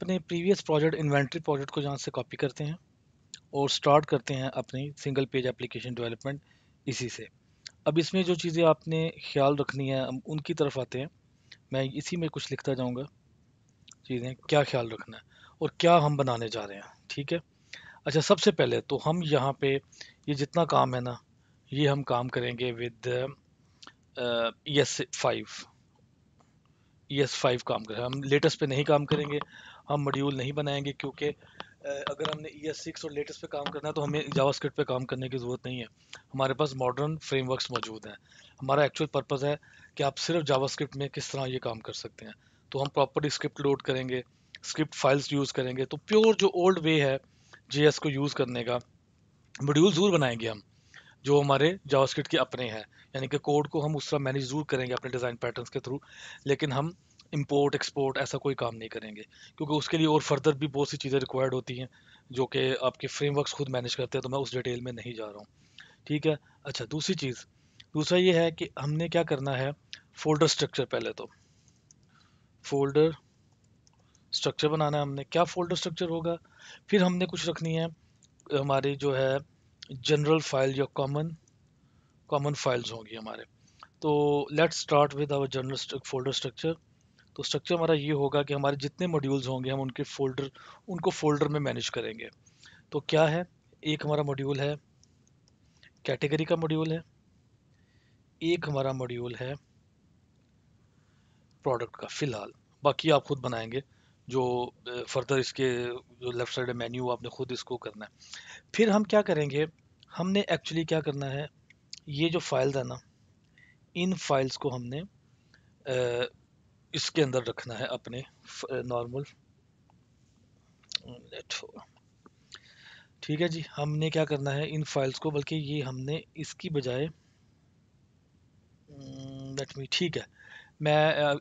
अपने previous project inventory project को यहाँ से कॉपी करते हैं और स्टार्ट करते हैं अपनी सिंगल पेज एप्लीकेशन डेवलपमेंट इसी से अब इसमें जो चीज़ें आपने ख्याल रखनी है हम उनकी तरफ आते हैं मैं इसी में कुछ लिखता जाऊँगा चीज़ें क्या ख्याल रखना है और क्या हम बनाने जा रहे हैं ठीक है अच्छा सबसे पहले तो हम यहाँ पे ये जितना काम है ना ये हम काम करेंगे with E S five E S five काम करें हम लेटेस्ट पे नहीं काम करेंगे हम मॉड्यूल नहीं बनाएंगे क्योंकि अगर हमने ई एस सिक्स और लेटेस्ट पे काम करना है तो हमें जावास्क्रिप्ट पे काम करने की ज़रूरत नहीं है हमारे पास मॉडर्न फ्रेमवर्क्स मौजूद हैं हमारा एक्चुअल पर्पस है कि आप सिर्फ जावास्क्रिप्ट में किस तरह ये काम कर सकते हैं तो हम प्रॉपर्ली स्क्रिप्ट लोड करेंगे स्क्रिप्ट फाइल्स यूज़ करेंगे तो प्योर जो ओल्ड वे है जे को यूज़ करने का मॉड्यूल ज़रूर बनाएंगे हम जो हमारे जावास्क्रिप्ट के अपने हैं यानी कि कोड को हम उस तरह मैनेज ज़रूर करेंगे अपने डिज़ाइन पैटर्न्स के थ्रू लेकिन हम इम्पोर्ट एक्सपोर्ट ऐसा कोई काम नहीं करेंगे क्योंकि उसके लिए और फर्दर भी बहुत सी चीज़ें रिक्वायर्ड होती हैं जो कि आपके फ्रेमवर्क्स खुद मैनेज करते हैं तो मैं उस डिटेल में नहीं जा रहा हूँ ठीक है अच्छा दूसरी चीज़ दूसरा ये है कि हमने क्या करना है फोल्डर स्ट्रक्चर पहले तो फोल्डर स्ट्रक्चर बनाना है हमने क्या फोल्डर स्ट्रक्चर होगा फिर हमने कुछ रखनी है हमारी जो है जनरल फाइल या कॉमन कॉमन फाइल्स होंगी हमारे तो let's start with our general folder structure तो स्ट्रक्चर हमारा ये होगा कि हमारे जितने मॉड्यूल्स होंगे हम उनके फोल्डर उनको फोल्डर में मैनेज करेंगे तो क्या है एक हमारा मॉड्यूल है कैटेगरी का मॉड्यूल है एक हमारा मॉड्यूल है प्रोडक्ट का फ़िलहाल बाकी आप खुद बनाएंगे जो फर्दर इसके जो लेफ़्ट साइड मेन्यू आपने खुद इसको करना है फिर हम क्या करेंगे हमने एक्चुअली क्या करना है ये जो फाइल्स है ना इन फाइल्स को हमने इसके अंदर रखना है अपने नॉर्मल ठीक है जी हमने क्या करना है इन फाइल्स को बल्कि ये हमने इसकी बजाय लेट हम्म, मी ठीक है मैं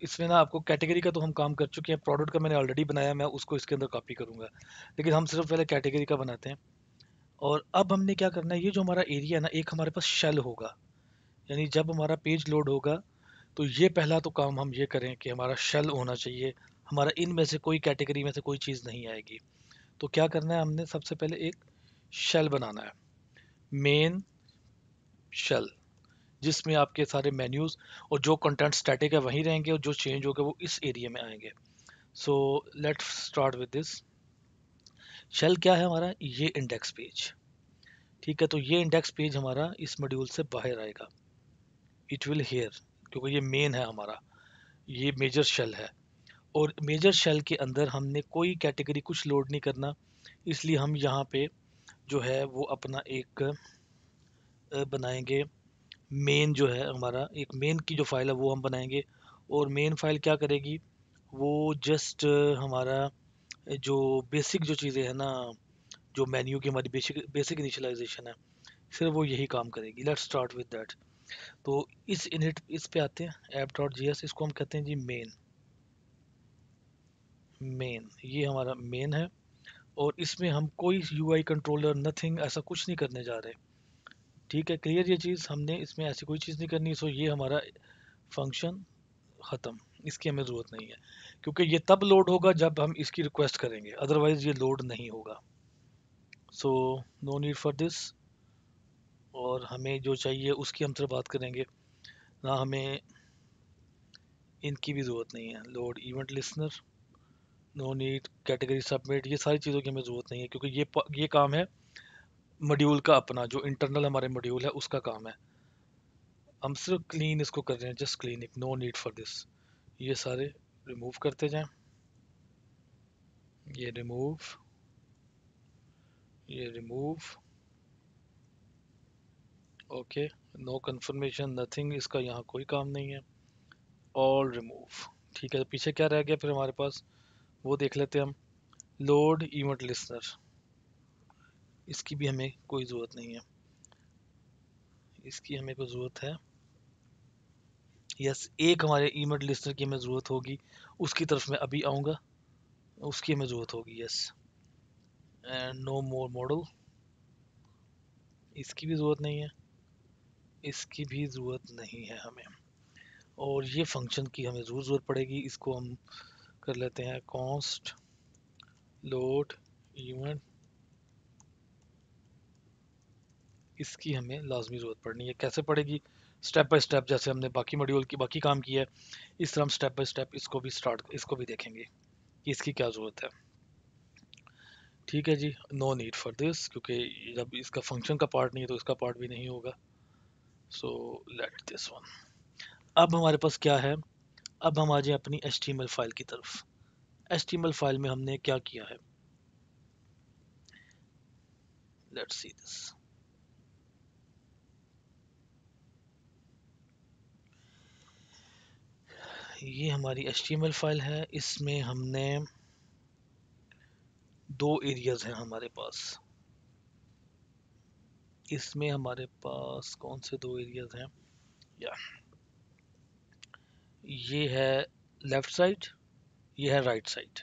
इसमें ना आपको कैटेगरी का तो हम काम कर चुके हैं प्रोडक्ट का मैंने ऑलरेडी बनाया मैं उसको इसके अंदर कॉपी करूंगा लेकिन हम सिर्फ पहले कैटेगरी का बनाते हैं और अब हमने क्या करना है ये जो हमारा एरिया है ना एक हमारे पास शेल होगा यानी जब हमारा पेज लोड होगा तो ये पहला तो काम हम ये करें कि हमारा शेल होना चाहिए हमारा इन में से कोई कैटेगरी में से कोई चीज़ नहीं आएगी तो क्या करना है हमने सबसे पहले एक शेल बनाना है मेन शेल जिसमें आपके सारे मेन्यूज़ और जो कंटेंट स्टैटिक है वहीं रहेंगे और जो चेंज होगा वो इस एरिया में आएंगे so let start with this shell क्या है हमारा ये इंडेक्स पेज ठीक है तो ये इंडेक्स पेज हमारा इस मॉड्यूल से बाहर आएगा इट विल हेयर क्योंकि ये मेन है हमारा ये मेजर शेल है और मेजर शेल के अंदर हमने कोई कैटेगरी कुछ लोड नहीं करना इसलिए हम यहाँ पे जो है वो अपना एक बनाएंगे मेन जो है हमारा एक मेन की जो फाइल है वो हम बनाएंगे और मेन फाइल क्या करेगी वो जस्ट हमारा जो बेसिक जो चीज़ें हैं ना जो मेन्यू की हमारी बेसिक बेसिक इनिशलाइजेशन है सिर्फ वो यही काम करेगी लेट्स स्टार्ट विद डैट तो इस इनिट इस पे आते हैं ऐप डॉट जी इसको हम कहते हैं जी मेन मेन ये हमारा मेन है और इसमें हम कोई यू कंट्रोलर नथिंग ऐसा कुछ नहीं करने जा रहे ठीक है क्लियर ये चीज़ हमने इसमें ऐसी कोई चीज़ नहीं करनी सो ये हमारा फंक्शन ख़त्म इसकी हमें ज़रूरत नहीं है क्योंकि ये तब लोड होगा जब हम इसकी रिक्वेस्ट करेंगे अदरवाइज़ ये लोड नहीं होगा so no need for this और हमें जो चाहिए उसकी हम सिर्फ बात करेंगे ना हमें इनकी भी ज़रूरत नहीं है load event listener no need category submit ये सारी चीज़ों की हमें ज़रूरत नहीं है क्योंकि ये ये काम है मॉड्यूल का अपना जो इंटरनल हमारे मॉड्यूल है उसका काम है हम सिर्फ क्लीन इसको कर रहे हैं just it no need for this ये सारे रिमूव करते जाएं ये रिमूव ये remove okay no confirmation nothing इसका यहाँ कोई काम नहीं है ऑल रिमूव ठीक है तो पीछे क्या रह गया फिर हमारे पास वो देख लेते हैं हम लोड इवेंट लिस्नर इसकी भी हमें कोई ज़रूरत नहीं है इसकी हमें कोई ज़रूरत है यस एक हमारे इवेंट लिस्नर की हमें ज़रूरत होगी उसकी तरफ मैं अभी आऊँगा उसकी हमें ज़रूरत होगी yes and no more model इसकी भी ज़रूरत नहीं है इसकी भी ज़रूरत नहीं है हमें और ये फंक्शन की हमें ज़रूर ज़रूरत पड़ेगी इसको हम कर लेते हैं कॉन्स्ट लोड इवेंट इसकी हमें लाजमी ज़रूरत पड़नी है कैसे पड़ेगी स्टेप बाय स्टेप जैसे हमने बाकी मॉड्यूल की बाकी काम किया है इस तरह हम स्टेप बाय स्टेप इसको भी स्टार्ट इसको भी देखेंगे कि इसकी क्या ज़रूरत है ठीक है जी नो नीड फॉर दिस क्योंकि जब इसका फंक्शन का पार्ट नहीं है तो इसका पार्ट भी नहीं होगा सो लेट दिस वन अब हमारे पास क्या है अब हम आ जाए अपनी एच फाइल की तरफ एच फाइल में हमने क्या किया है लेट सी दिस ये हमारी HTML फाइल है इसमें हमने दो एरियाज हैं हमारे पास इसमें हमारे पास कौन से दो एरियाज हैं या ये है लेफ़्ट साइड ये है राइट साइड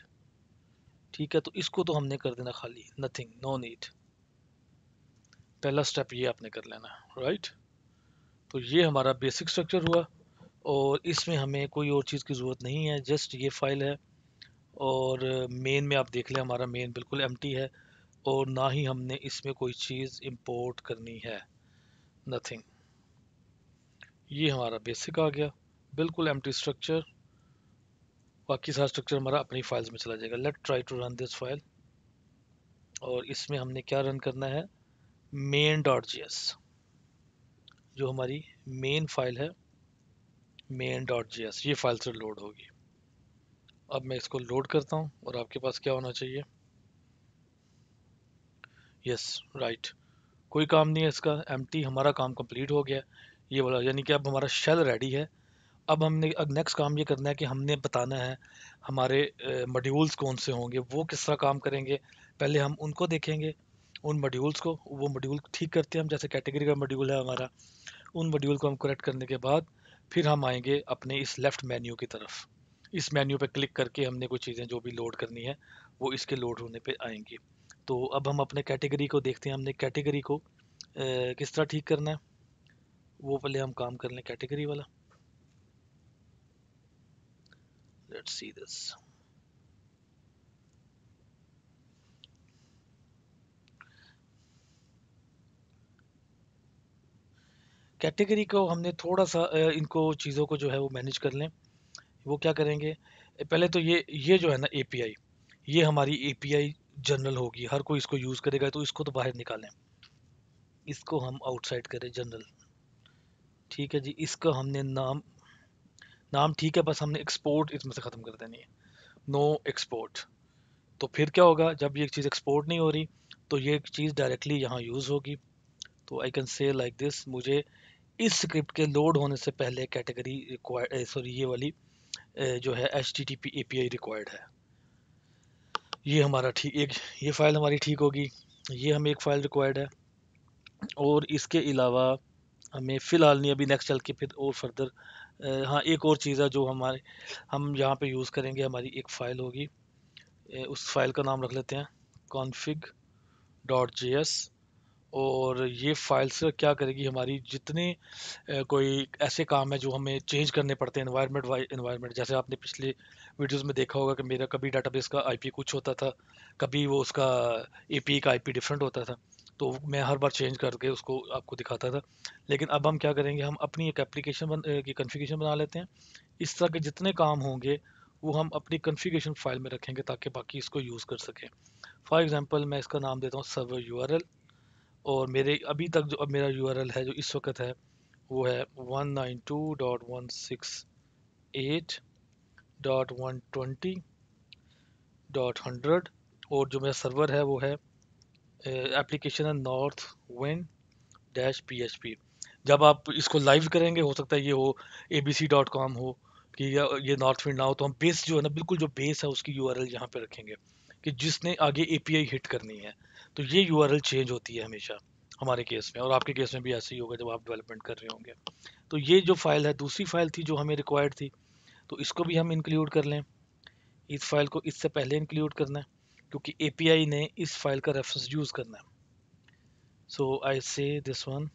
ठीक है तो इसको तो हमने कर देना खाली नथिंग नो नीड पहला स्टेप ये आपने कर लेना राइट तो ये हमारा बेसिक स्ट्रक्चर हुआ और इसमें हमें कोई और चीज़ की ज़रूरत नहीं है जस्ट ये फाइल है और मेन में आप देख लें हमारा मेन बिल्कुल एम्प्टी है और ना ही हमने इसमें कोई चीज़ इंपोर्ट करनी है नथिंग ये हमारा बेसिक आ गया बिल्कुल एम स्ट्रक्चर बाकी सारा स्ट्रक्चर हमारा अपनी फाइल्स में चला जाएगा let try to run this file और इसमें हमने क्या रन करना है मेन डॉट जी जो हमारी मेन फाइल है मेन डॉट जी ये फाइल से लोड होगी अब मैं इसको लोड करता हूँ और आपके पास क्या होना चाहिए यस राइट कोई काम नहीं है इसका एम हमारा काम कंप्लीट हो गया ये वाला यानी कि अब हमारा शेल रेडी है अब हमने अब नेक्स्ट काम ये करना है कि हमने बताना है हमारे मॉड्यूल्स कौन से होंगे वो किस तरह काम करेंगे पहले हम उनको देखेंगे उन मॉड्यूल्स को वो मॉड्यूल ठीक करते हैं हम जैसे कैटेगरी का मॉड्यूल है हमारा उन मॉड्यूल को हम करेक्ट करने के बाद फिर हम आएंगे अपने इस लेफ़्ट मेन्यू की तरफ इस मेन्यू पर क्लिक करके हमने कुछ चीज़ें जो भी लोड करनी है वो इसके लोड होने पर आएंगी तो अब हम अपने कैटेगरी को देखते हैं हमने कैटेगरी को ए, किस तरह ठीक करना है वो पहले हम काम कर लें कैटेगरी वाला लेट्स सी दिस कैटेगरी को हमने थोड़ा सा इनको चीज़ों को जो है वो मैनेज कर लें वो क्या करेंगे पहले तो ये ये जो है ना एपीआई ये हमारी एपीआई जनरल होगी हर कोई इसको यूज़ करेगा तो इसको तो बाहर निकालें इसको हम आउटसाइड करें जनरल ठीक है जी इसका हमने नाम नाम ठीक है बस हमने एक्सपोर्ट इसमें से ख़त्म कर देनी है नो एक्सपोर्ट तो फिर क्या होगा जब ये चीज़ एक्सपोर्ट नहीं हो रही तो ये चीज़ डायरेक्टली यहाँ यूज़ होगी तो I can say like this मुझे इस स्क्रिप्ट के लोड होने से पहले कैटेगरी रिक्वायर्ड सॉरी ये वाली eh, जो है H T T P A P I required है ये हमारा ठीक एक ये फ़ाइल हमारी ठीक होगी ये हमें एक फ़ाइल रिक्वायर्ड है और इसके अलावा हमें फ़िलहाल नहीं अभी नेक्स्ट चल के फिर और फर्दर हाँ एक और चीज़ है जो हमारे हम यहाँ पे यूज़ करेंगे हमारी एक फ़ाइल होगी उस फाइल का नाम रख लेते हैं कॉन्फिग डॉट जे एस और ये फाइल्स क्या करेगी हमारी जितने कोई ऐसे काम है जो हमें चेंज करने पड़ते हैं इन्वायरमेंट वाई इन्वायरमेंट जैसे आपने पिछले वीडियोस में देखा होगा कि मेरा कभी डाटाबेस का आईपी कुछ होता था कभी वो उसका एपीआई का आईपी डिफरेंट होता था तो मैं हर बार चेंज करके उसको आपको दिखाता था लेकिन अब हम क्या करेंगे हम अपनी एक एप्लीकेशन बन की कन्फिगेशन बना लेते हैं इस तरह के जितने काम होंगे वो हम अपनी कन्फिगेशन फाइल में रखेंगे ताकि बाकी इसको यूज़ कर सकें फॉर एग्ज़ाम्पल मैं इसका नाम देता हूँ सर्वर यू और मेरे अभी तक जो अब मेरा यू है जो इस वक्त है वो है one nine two dot one six eight dot one twenty dot hundred और जो मेरा सर्वर है वो है एप्लीकेशन है north one dash P H P जब आप इसको लाइव करेंगे हो सकता है ये हो A B C dot com हो कि ये नॉर्थ विंड ना हो तो हम बेस जो है ना बिल्कुल जो बेस है उसकी यू आर एल यहाँ पर रखेंगे कि जिसने आगे एपीआई हिट करनी है तो ये यूआरएल चेंज होती है हमेशा हमारे केस में और आपके केस में भी ऐसे ही होगा जब आप डेवलपमेंट कर रहे होंगे तो ये जो फाइल है दूसरी फाइल थी जो हमें रिक्वायर्ड थी तो इसको भी हम इंक्लूड कर लें इस फाइल को इससे पहले इंक्लूड करना है क्योंकि ए ने इस फाइल का रेफरेंस यूज़ करना है सो आई से दिस वन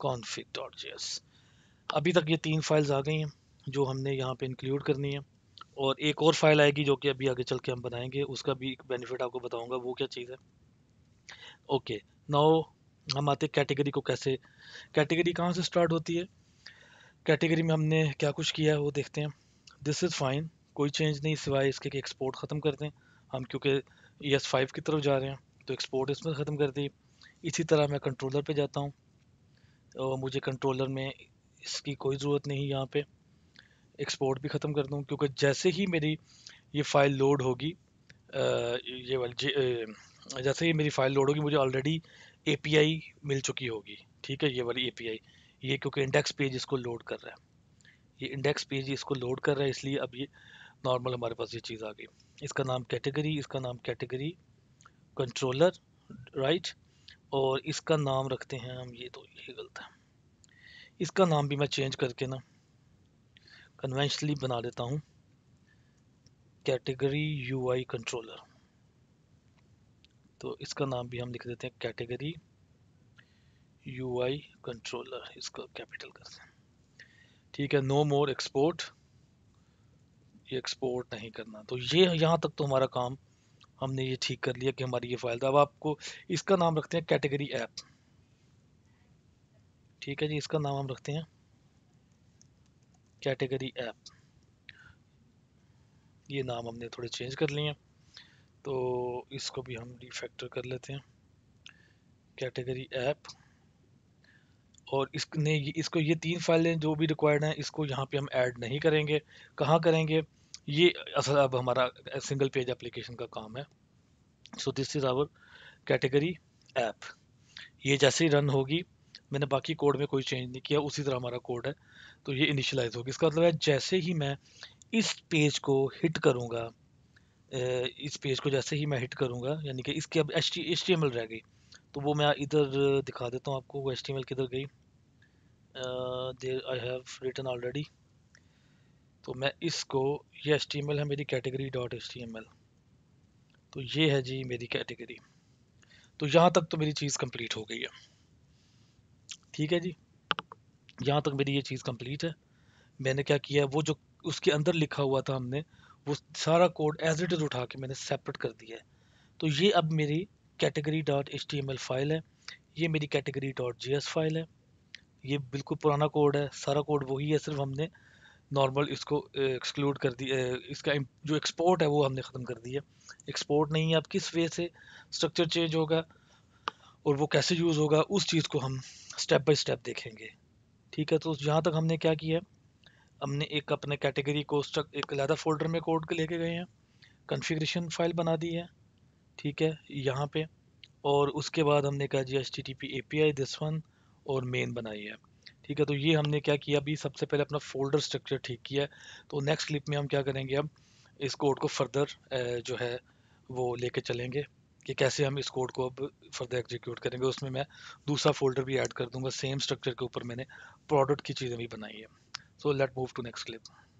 कॉन्फिक अभी तक ये तीन फाइल्स आ गई हैं जो हमने यहाँ पे इंक्लूड करनी है और एक और फाइल आएगी जो कि अभी आगे चल के हम बनाएंगे उसका भी एक बेनिफिट आपको बताऊंगा वो क्या चीज़ है ओके नाउ हम आते कैटेगरी को कैसे कैटेगरी कहाँ से स्टार्ट होती है कैटेगरी में हमने क्या कुछ किया है वो देखते हैं दिस इज़ फाइन कोई चेंज नहीं सिवाय इसके कि एक्सपोर्ट ख़त्म कर दें हम क्योंकि ई एस फाइव की तरफ जा रहे हैं तो एक्सपोर्ट इसमें ख़त्म कर दी इसी तरह मैं कंट्रोलर पे जाता हूँ और मुझे कंट्रोलर में इसकी कोई ज़रूरत नहीं यहाँ पे एक्सपोर्ट भी ख़त्म कर दूँ क्योंकि जैसे ही मेरी ये फ़ाइल लोड होगी ये वाली जैसे ही मेरी फ़ाइल लोड होगी मुझे ऑलरेडी ए मिल चुकी होगी ठीक है ये वाली ए ये क्योंकि इंडेक्स पेज इसको लोड कर रहा है ये इंडेक्स पेज इसको लोड कर रहा है इसलिए अब ये नॉर्मल हमारे पास ये चीज़ आ गई इसका नाम कैटेगरी इसका नाम कैटेगरी कंट्रोलर राइट और इसका नाम रखते हैं हम ये तो ये गलत है इसका नाम भी मैं चेंज करके ना कन्वेंशनली बना लेता हूँ कैटेगरी यूआई कंट्रोलर तो इसका नाम भी हम लिख देते हैं कैटेगरी यूआई कंट्रोलर इसको कैपिटल करते हैं ठीक है नो मोर एक्सपोर्ट ये एक्सपोर्ट नहीं करना तो ये यहाँ तक तो हमारा काम हमने ये ठीक कर लिया कि हमारी ये फाइल था अब आपको इसका नाम रखते हैं कैटेगरी ऐप ठीक है जी इसका नाम हम रखते हैं कैटेगरी ऐप ये नाम हमने थोड़े चेंज कर लिए हैं तो इसको भी हम डिफैक्टर कर लेते हैं कैटेगरी ऐप और इसने इसको ये तीन फाइलें जो भी रिक्वायर्ड हैं इसको यहाँ पे हम ऐड नहीं करेंगे कहाँ करेंगे ये असल अब हमारा सिंगल पेज एप्लीकेशन का काम है so this is our category app ये जैसे ही रन होगी मैंने बाकी कोड में कोई चेंज नहीं किया उसी तरह हमारा कोड है तो ये इनिशलाइज होगी इसका मतलब है जैसे ही मैं इस पेज को हिट करूँगा इस पेज को जैसे ही मैं हिट करूँगा यानी कि इसकी अब एच टी रह गई तो वो मैं इधर दिखा देता हूँ आपको वो एच टी किधर गई there I have return already तो मैं इसको ये एच है मेरी कैटेगरी डॉट एच तो ये है जी मेरी कैटेगरी तो यहाँ तक तो मेरी चीज़ कंप्लीट हो गई है ठीक है जी यहाँ तक मेरी ये चीज़ कंप्लीट है मैंने क्या किया वो जो उसके अंदर लिखा हुआ था हमने वो सारा कोड एज इट इज़ उठा के मैंने सेपरेट कर दिया है तो ये अब मेरी category dot H T M L file है ये मेरी category dot G S file है ये बिल्कुल पुराना कोड है सारा कोड वही है सिर्फ हमने नॉर्मल इसको एक्सक्लूड कर दिया इसका जो एक्सपोर्ट है वो हमने ख़त्म कर दिया एक्सपोर्ट नहीं है अब किस वे से स्ट्रक्चर चेंज होगा और वो कैसे यूज़ होगा उस चीज़ को हम स्टेप बाय स्टेप देखेंगे ठीक है तो जहाँ तक हमने क्या किया हमने एक अपने कैटेगरी को स्ट्रक एक अलहदा फोल्डर में कोड के लेके गए हैं कन्फिग्रेशन फाइल बना दी है ठीक है यहाँ पे और उसके बाद हमने कहा जी H T T P A P I this one और मेन बनाई है ठीक है तो ये हमने क्या किया अभी सबसे पहले अपना फोल्डर स्ट्रक्चर ठीक किया तो नेक्स्ट क्लिप में हम क्या करेंगे अब इस कोड को फर्दर जो है वो लेके चलेंगे कि कैसे हम इस कोड को अब फर्दर एग्जीक्यूट करेंगे उसमें मैं दूसरा फोल्डर भी ऐड कर दूंगा सेम स्ट्रक्चर के ऊपर मैंने प्रोडक्ट की चीज़ें भी बनाई है so let move to next clip